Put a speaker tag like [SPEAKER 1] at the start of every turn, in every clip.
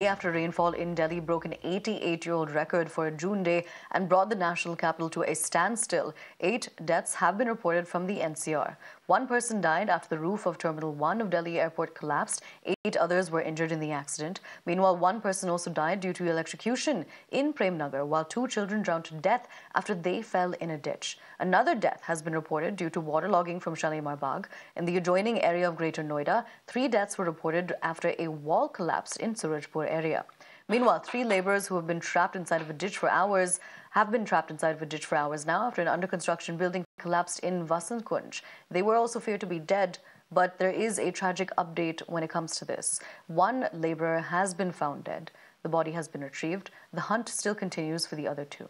[SPEAKER 1] After rainfall in Delhi broke an 88-year-old record for a June day and brought the national capital to a standstill, eight deaths have been reported from the NCR. One person died after the roof of Terminal 1 of Delhi Airport collapsed. Eight others were injured in the accident. Meanwhile, one person also died due to electrocution in Premnagar, while two children drowned to death after they fell in a ditch. Another death has been reported due to waterlogging from Shalimar Bagh. In the adjoining area of Greater Noida, three deaths were reported after a wall collapsed in Surajpur area. Meanwhile, three laborers who have been trapped inside of a ditch for hours have been trapped inside of a ditch for hours now after an under construction building collapsed in Vasankunj. They were also feared to be dead, but there is a tragic update when it comes to this. One laborer has been found dead. The body has been retrieved. The hunt still continues for the other two.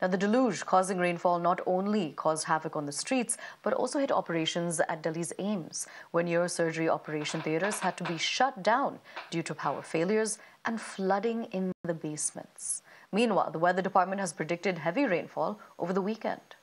[SPEAKER 1] Now, the deluge causing rainfall not only caused havoc on the streets, but also hit operations at Delhi's Ames, where neurosurgery operation theatres had to be shut down due to power failures and flooding in the basements. Meanwhile, the weather department has predicted heavy rainfall over the weekend.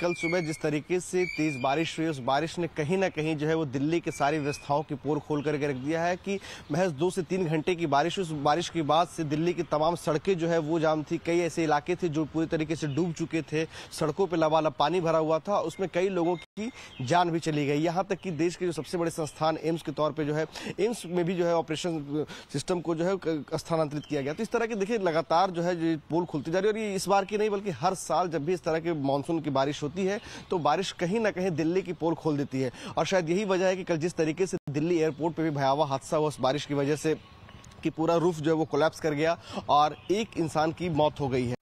[SPEAKER 2] कल सुबह जिस तरीके से तेज बारिश हुई उस बारिश ने कहीं ना कहीं जो है वो दिल्ली के सारी व्यवस्थाओं की पोर खोल करके रख दिया है कि महज दो से तीन घंटे की बारिश उस बारिश के बाद से दिल्ली की तमाम सड़कें जो है वो जाम थी कई ऐसे इलाके थे जो पूरी तरीके से डूब चुके थे सड़कों पर लबालब पानी भरा हुआ था उसमें कई लोगों की जान भी चली गई यहाँ तक कि देश के जो सबसे बड़े संस्थान एम्स के तौर पर जो है एम्स में भी जो है ऑपरेशन सिस्टम को जो है स्थानांतरित किया गया तो इस तरह की देखिए लगातार जो है पोल खुलती जा रही है और ये इस बार की नहीं बल्कि हर साल जब भी इस तरह के मानसून की बारिश बारिश होती है तो बारिश कहीं ना कहीं दिल्ली की पोल खोल देती है और शायद यही वजह है कि कल जिस तरीके से दिल्ली एयरपोर्ट पर भी भयावह हादसा हुआ उस बारिश की वजह से कि पूरा रूफ जो है वो कोलैप्स कर गया और एक इंसान की मौत हो गई है